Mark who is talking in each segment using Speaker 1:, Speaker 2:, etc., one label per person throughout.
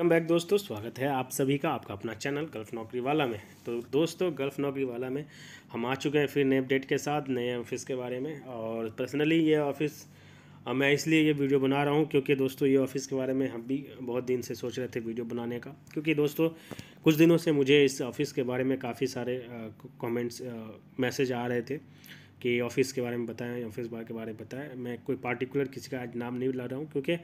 Speaker 1: Come back दोस्तों स्वागत है आप सभी का आपका अपना चैनल गल्फ नौकरी वाला में तो दोस्तों गल्फ नौकरी वाला में हम आ चुके हैं फिर नए अपडेट के साथ नए ऑफिस के बारे में और पर्सनली ये ऑफिस मैं इसलिए ये वीडियो बना रहा हूँ क्योंकि दोस्तों ये ऑफिस के बारे में हम भी बहुत दिन से सोच रहे थे वीडियो बनाने का क्योंकि दोस्तों कुछ दिनों से मुझे इस ऑफिस के बारे में काफ़ी सारे कॉमेंट्स मैसेज आ रहे थे कि ऑफिस के बारे में बताएं ऑफिस बार के बारे में बताएं मैं कोई पार्टिकुलर किसी का आज नाम नहीं ला रहा हूँ क्योंकि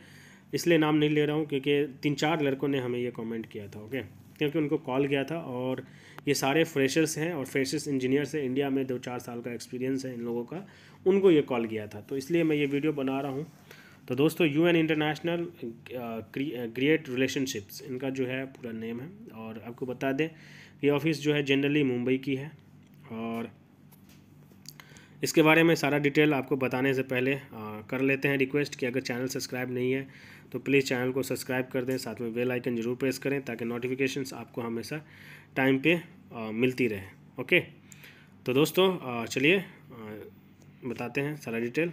Speaker 1: इसलिए नाम नहीं ले रहा हूँ क्योंकि तीन चार लड़कों ने हमें ये कमेंट किया था ओके क्योंकि उनको कॉल गया था और ये सारे फ्रेशर्स हैं और फ्रेशर्स इंजीनियर्स हैं इंडिया में दो चार साल का एक्सपीरियंस है इन लोगों का उनको ये कॉल गया था तो इसलिए मैं ये वीडियो बना रहा हूँ तो दोस्तों U N international great relationships इनका जो है पूरा नेम है और आपको बता दें ये ऑफिस जो है जनरली मुंबई की है और इसके बारे में सारा डिटेल आपको बताने से पहले आ, uh, कर लेते हैं रिक्वेस्ट कि अगर चैनल सब्सक्राइब नहीं है तो प्लीज़ चैनल को सब्सक्राइब कर दें साथ में बेल आइकन जरूर प्रेस करें ताकि नोटिफिकेशन आपको हमेशा टाइम पे आ, मिलती रहे ओके तो दोस्तों चलिए बताते हैं सारा डिटेल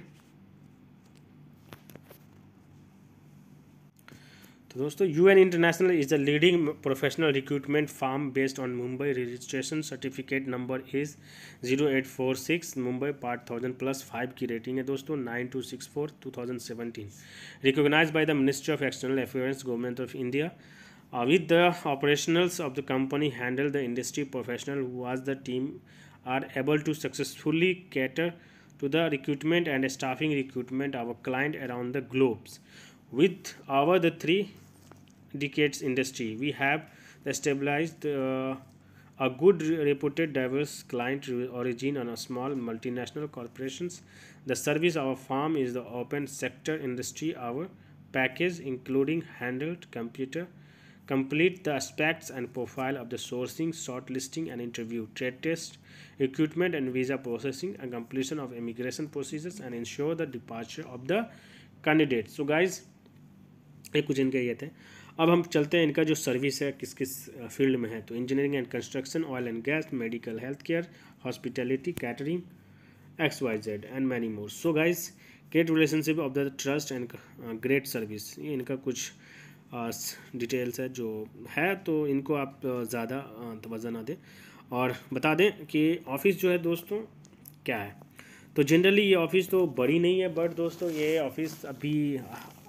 Speaker 1: तो दोस्तों International is international is the leading professional recruitment firm based on Mumbai registration certificate number is zero eight four six Mumbai part thousand plus five की रेटिंग है दोस्तों nine two six four two thousand seventeen recognise by the ministry of external affairs government of India with the operationals of the company handle the industry professional who was the team are able to successfully cater to the recruitment and staffing recruitment of our client around the globes with our the three decades industry. We have established uh, a good reputed diverse client origin on a small multinational corporations. The service our firm is the open sector industry. Our package including handled computer complete the aspects and profile of the sourcing, shortlisting and interview, trade test, recruitment and visa processing and completion of immigration processes and ensure the departure of the candidate. So guys, ये कुछ इनके ये थे अब हम चलते हैं इनका जो सर्विस है किस किस फील्ड में है तो engineering and construction oil and gas medical health care hospitality catering X Y Z and many more so guys great relationship of the trust and great service ये इनका कुछ डिटेल्स है जो है तो इनको आप ज़्यादा तोजा ना दें और बता दें कि ऑफिस जो है दोस्तों क्या है तो जनरली ये ऑफिस तो बड़ी नहीं है बट दोस्तों ये ऑफिस अभी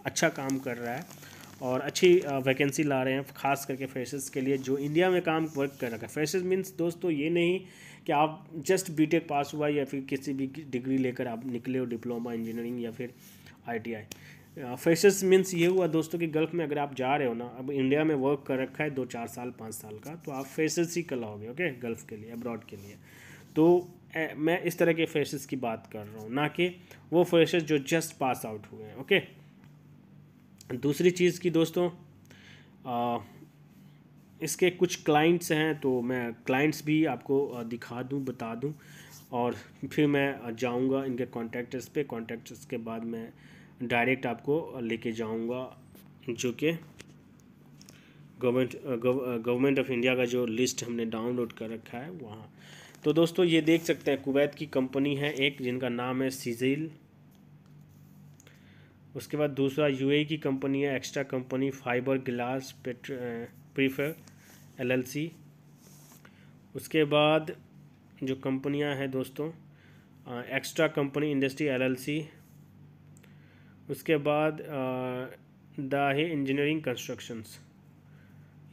Speaker 1: अच्छा काम कर रहा है और अच्छी वैकेंसी ला रहे हैं खास करके फ्रेशर्स के लिए जो इंडिया में काम वर्क कर रखा है फ्रेशर्स मीन्स दोस्तों ये नहीं कि आप जस्ट बीटेक पास हुआ या फिर किसी भी डिग्री लेकर आप निकले हो डिप्लोमा इंजीनियरिंग या फिर आईटीआई फ्रेशर्स मीन्स ये हुआ दोस्तों कि गल्फ में अगर आप जा रहे हो ना अब इंडिया में वर्क कर रखा है दो चार साल पाँच साल का तो आप फ्रेशर्स ही कहलाओगे ओके गल्फ के लिए अब्रॉड के लिए तो ए, मैं इस तरह के फ्रेशर्स की बात कर रहा हूँ ना कि वो फ्रेशर्स जो जस्ट पास आउट हुए हैं ओके दूसरी चीज़ की दोस्तों आ, इसके कुछ क्लाइंट्स हैं तो मैं क्लाइंट्स भी आपको दिखा दूं बता दूं और फिर मैं जाऊंगा इनके कॉन्टैक्टर्स पे कॉन्टैक्टर्स के बाद मैं डायरेक्ट आपको लेके जाऊंगा जो कि गवर्नमेंट गवर्नमेंट ऑफ इंडिया का जो लिस्ट हमने डाउनलोड कर रखा है वहाँ तो दोस्तों ये देख सकते हैं कुवैत की कंपनी है एक जिनका नाम है सीजिल उसके बाद दूसरा यूएई की कंपनी है extra company fibre glass prefer LLC उसके बाद जो कंपनियां हैं दोस्तों एक्स्ट्रा कंपनी इंडस्ट्री एलएलसी उसके बाद दाहे इंजीनियरिंग कंस्ट्रक्शंस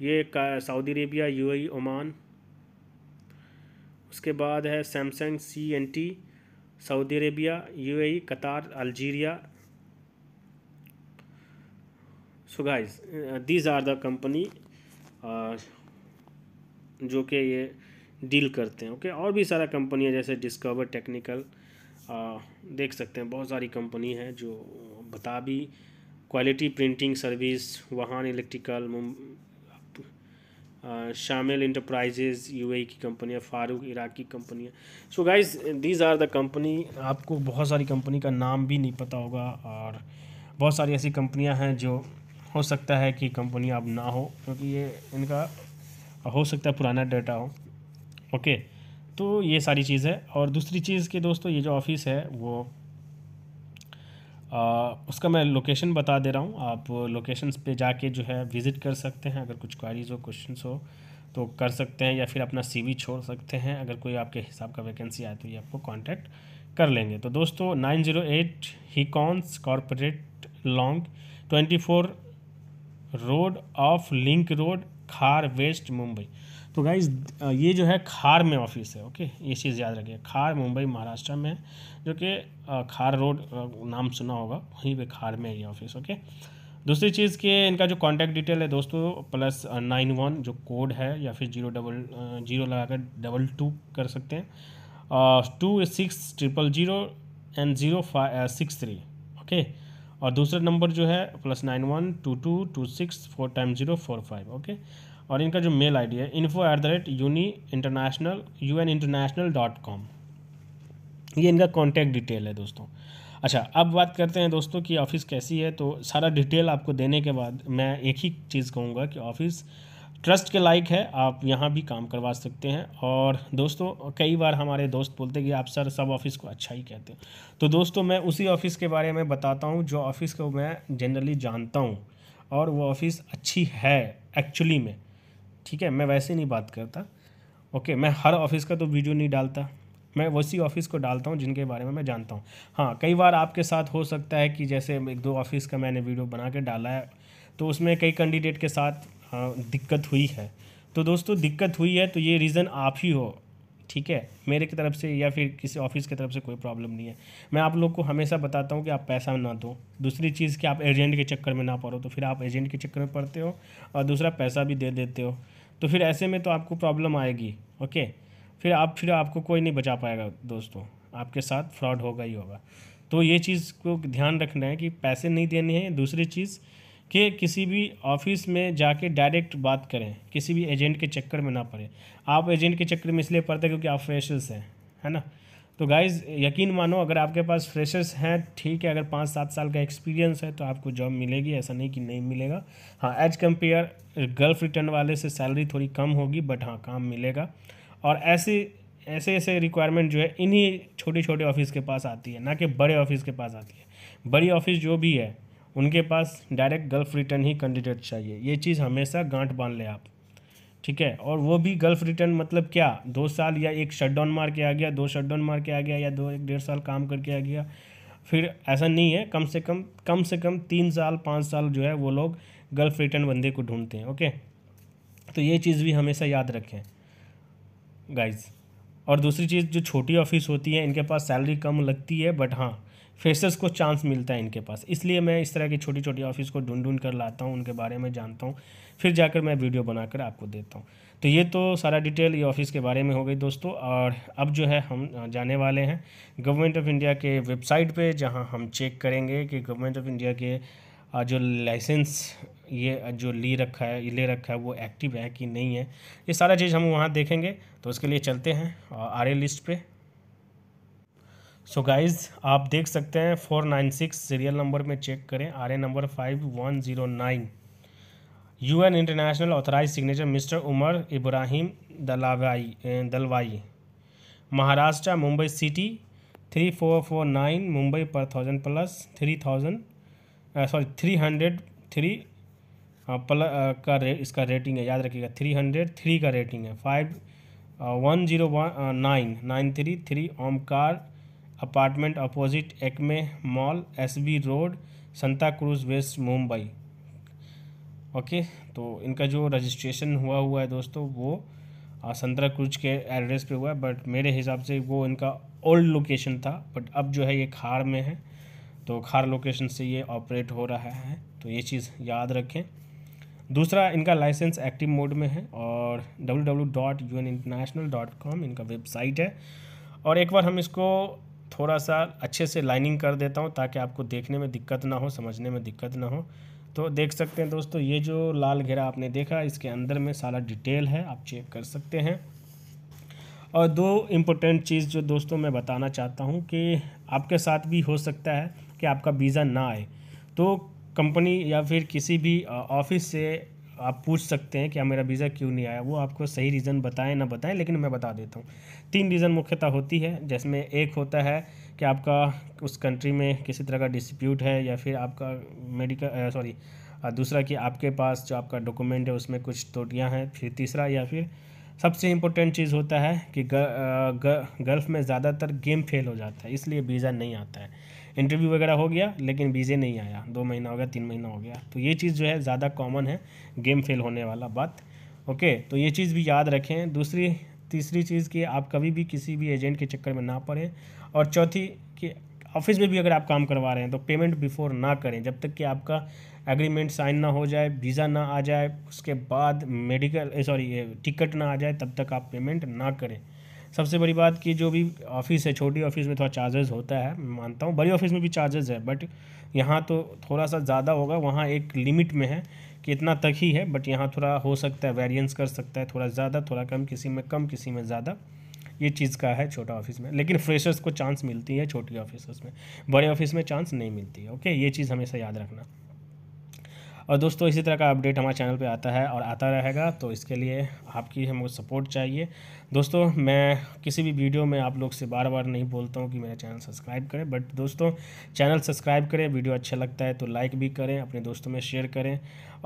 Speaker 1: ये सऊदी अरेबिया यूएई ओमान उसके बाद है Samsung C N T Saudi Arabia UAE Qatar Algeria so guys these are the company जो कि ये डील करते हैं ओके okay? और भी सारा कंपनी है जैसे डिस्कवर टेक्निकल uh, देख सकते हैं बहुत सारी कंपनी है जो बता भी क्वालिटी प्रिंटिंग सर्विस वाहन इलेक्ट्रिकल शामिल इंटरप्राइजेज यूएई की कंपनी है फारूक इराक की कंपनी है so guys these are the company आपको बहुत सारी कंपनी का नाम भी नहीं पता होगा और बहुत सारी ऐसी कंपनियां हैं जो हो सकता है कि कंपनी अब ना हो क्योंकि ये इनका हो सकता है पुराना डाटा हो ओके तो ये सारी चीज़ है और दूसरी चीज़ कि दोस्तों ये जो ऑफिस है वो आ, उसका मैं लोकेशन बता दे रहा हूँ आप लोकेशंस पे जाके जो है विज़िट कर सकते हैं अगर कुछ क्वारीज हो क्वेश्चन हो तो कर सकते हैं या फिर अपना सीवी छोड़ सकते हैं अगर कोई आपके हिसाब का वैकेंसी आए तो ये आपको कांटेक्ट कर लेंगे तो दोस्तों नाइन जीरो एट ही कॉन्स corporate long twenty four road off link road Khar west Mumbai तो गाइज ये जो है खार में ऑफिस है ओके ये चीज़ याद रखिए खार मुंबई महाराष्ट्र में जो कि खार रोड नाम सुना होगा वहीं पे खार में ये ऑफिस ओके दूसरी चीज़ के इनका जो कॉन्टैक्ट डिटेल है दोस्तों प्लस नाइन वन जो कोड है या फिर जीरो डबल जीरो लगा कर डबल टू कर सकते हैं two six triple zero and zero five six three okay और दूसरा नंबर जो है plus nine one two two two six four time zero four five okay और इनका जो मेल आईडी है info at the rate uni international U N international dot com ये इनका कॉन्टैक्ट डिटेल है दोस्तों अच्छा अब बात करते हैं दोस्तों कि ऑफ़िस कैसी है तो सारा डिटेल आपको देने के बाद मैं एक ही चीज़ कहूँगा कि ऑफ़िस ट्रस्ट के लायक है आप यहाँ भी काम करवा सकते हैं और दोस्तों कई बार हमारे दोस्त बोलते हैं कि आप सर सब ऑफिस को अच्छा ही कहते हैं तो दोस्तों मैं उसी ऑफिस के बारे में बताता हूँ जो ऑफिस को मैं जनरली जानता हूँ और वो ऑफिस अच्छी है एक्चुअली में ठीक है मैं वैसे नहीं बात करता ओके मैं हर ऑफिस का तो वीडियो नहीं डालता मैं वैसी ऑफिस को डालता हूँ जिनके बारे में मैं जानता हूँ हाँ कई बार आपके साथ हो सकता है कि जैसे एक दो ऑफिस का मैंने वीडियो बना के डाला है तो उसमें कई कैंडिडेट के साथ हाँ दिक्कत हुई है तो दोस्तों दिक्कत हुई है तो ये रीज़न आप ही हो ठीक है मेरे की तरफ से या फिर किसी ऑफिस की तरफ से कोई प्रॉब्लम नहीं है मैं आप लोग को हमेशा बताता हूँ कि आप पैसा ना दो दूसरी चीज़ कि आप एजेंट के चक्कर में ना पड़ो तो फिर आप एजेंट के चक्कर में पड़ते हो और दूसरा पैसा भी दे देते हो तो फिर ऐसे में तो आपको प्रॉब्लम आएगी ओके फिर आप फिर आपको कोई नहीं बचा पाएगा दोस्तों आपके साथ फ्रॉड होगा ही होगा तो ये चीज़ को ध्यान रखना है कि पैसे नहीं देने हैं दूसरी चीज़ कि किसी भी ऑफिस में जाके डायरेक्ट बात करें किसी भी एजेंट के चक्कर में ना पड़े आप एजेंट के चक्कर में इसलिए पड़ते क्योंकि आप फ्रेशर्स हैं है ना तो गाइज यकीन मानो अगर आपके पास फ्रेशर्स हैं ठीक है अगर पाँच सात साल का एक्सपीरियंस है तो आपको जॉब मिलेगी ऐसा नहीं कि नहीं मिलेगा हाँ एज कम्पेयर गल्फ रिटर्न वाले से सैलरी थोड़ी कम होगी बट हाँ काम मिलेगा और ऐसे ऐसे ऐसे रिक्वायरमेंट जो है इन्हीं छोटे छोटे ऑफिस के पास आती है ना कि बड़े ऑफिस के पास आती है बड़ी ऑफिस जो भी है उनके पास डायरेक्ट गल्फ रिटर्न ही कैंडिडेट चाहिए ये चीज़ हमेशा गांठ बांध लें आप ठीक है और वो भी गल्फ रिटर्न मतलब क्या दो साल या एक शटडाउन मार के आ गया दो शटडाउन मार के आ गया या दो एक डेढ़ साल काम करके आ गया फिर ऐसा नहीं है कम से कम कम से कम तीन साल पाँच साल जो है वो लोग गल्फ रिटर्न बंदे को ढूंढते हैं ओके तो ये चीज़ भी हमेशा याद रखें गाइज और दूसरी चीज़ जो छोटी ऑफिस होती है इनके पास सैलरी कम लगती है बट हाँ फेसर्स को चांस मिलता है इनके पास इसलिए मैं इस तरह की छोटी छोटी ऑफिस को ढूंढ ढूंढ कर लाता हूँ उनके बारे में जानता हूँ फिर जाकर मैं वीडियो बनाकर आपको देता हूँ तो ये तो सारा डिटेल ये ऑफिस के बारे में हो गई दोस्तों और अब जो है हम जाने वाले हैं गवर्नमेंट ऑफ इंडिया के वेबसाइट पर जहाँ हम चेक करेंगे कि गवर्नमेंट ऑफ इंडिया के जो लाइसेंस ये जो ली रखा है ले रखा है वो एक्टिव है कि नहीं है ये सारा चीज़ हम वहाँ देखेंगे तो उसके लिए चलते हैं आर ए लिस्ट पर सो so गाइज आप देख सकते हैं four nine six serial number में चेक करें R A number five one zero nine U N international authorise signature mister Umar Ibrahim Dalawai Dalvai Maharashtra Mumbai city three four four nine Mumbai पर thousand plus three thousand sorry three hundred three प्ल का रे, इसका rating है याद रखिएगा थ्री हंड्रेड थ्री का रेटिंग है five one zero one nine nine three three Omkar apartment opposite Acme mall SB road Santacruz west Mumbai okay तो इनका जो रजिस्ट्रेशन हुआ हुआ है दोस्तों वो संतरा क्रूज के एड्रेस पे हुआ है बट मेरे हिसाब से वो इनका ओल्ड लोकेशन था बट अब जो है ये खार में है तो खार लोकेशन से ये ऑपरेट हो रहा है तो ये चीज़ याद रखें दूसरा इनका लाइसेंस एक्टिव मोड में है और W W dot U N international dot com इनका वेबसाइट है और एक बार हम इसको थोड़ा सा अच्छे से लाइनिंग कर देता हूँ ताकि आपको देखने में दिक्कत ना हो समझने में दिक्कत ना हो तो देख सकते हैं दोस्तों ये जो लाल घेरा आपने देखा इसके अंदर में सारा डिटेल है आप चेक कर सकते हैं और दो इम्पोर्टेंट चीज़ जो दोस्तों मैं बताना चाहता हूँ कि आपके साथ भी हो सकता है कि आपका वीज़ा ना आए तो कंपनी या फिर किसी भी ऑफिस से आप पूछ सकते हैं कि हाँ, मेरा वीज़ा क्यों नहीं आया वो आपको सही रीज़न बताएं ना बताएं लेकिन मैं बता देता हूँ तीन रीज़न मुख्यतः होती है जिसमें एक होता है कि आपका उस कंट्री में किसी तरह का डिस्प्यूट है या फिर आपका मेडिकल सॉरी दूसरा कि आपके पास जो आपका डॉक्यूमेंट है उसमें कुछ त्रुटियाँ हैं फिर तीसरा या फिर सबसे इम्पोर्टेंट चीज़ होता है कि गल्फ़ में ज़्यादातर गेम फेल हो जाता है इसलिए वीज़ा नहीं आता है इंटरव्यू वगैरह हो गया लेकिन वीज़े नहीं आया दो महीना हो गया तीन महीना हो गया तो ये चीज़ जो है ज़्यादा कॉमन है गेम फेल होने वाला बात ओके तो ये चीज़ भी याद रखें दूसरी तीसरी चीज़ कि आप कभी भी किसी भी एजेंट के चक्कर में ना पड़ें और चौथी कि ऑफिस में भी अगर आप काम करवा रहे हैं तो पेमेंट बिफोर ना करें जब तक कि आपका एग्रीमेंट साइन ना हो जाए वीज़ा ना आ जाए उसके बाद मेडिकल सॉरी टिकट ना आ जाए तब तक आप पेमेंट ना करें सबसे बड़ी बात कि जो भी ऑफिस है छोटी ऑफिस में थोड़ा चार्जेस होता है मानता हूँ बड़ी ऑफिस में भी चार्जेस है बट यहाँ तो थोड़ा सा ज़्यादा होगा वहाँ एक लिमिट में है कि इतना तक ही है बट यहाँ थोड़ा हो सकता है वेरियंस कर सकता है थोड़ा ज़्यादा थोड़ा कम किसी में कम किसी में ज़्यादा ये चीज़ का है छोटा ऑफिस में लेकिन फ्रेशर्स को चांस मिलती है छोटी ऑफिस में बड़े ऑफिस में चांस नहीं मिलती है ओके ये चीज़ हमेशा याद रखना और दोस्तों इसी तरह का अपडेट हमारे चैनल पे आता है और आता रहेगा तो इसके लिए आपकी हमको सपोर्ट चाहिए दोस्तों मैं किसी भी वीडियो में आप लोग से बार बार नहीं बोलता हूँ कि मेरा चैनल सब्सक्राइब करें बट दोस्तों चैनल सब्सक्राइब करें वीडियो अच्छा लगता है तो लाइक भी करें अपने दोस्तों में शेयर करें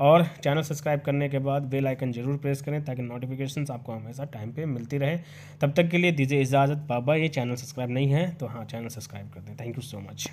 Speaker 1: और चैनल सब्सक्राइब करने के बाद बेल आइकन ज़रूर प्रेस करें ताकि नोटिफिकेशन आपको हमेशा टाइम पर मिलती रहे तब तक के लिए दीजिए इजाज़त बाबा ये चैनल सब्सक्राइब नहीं है तो हाँ चैनल सब्सक्राइब कर दें थैंक यू सो मच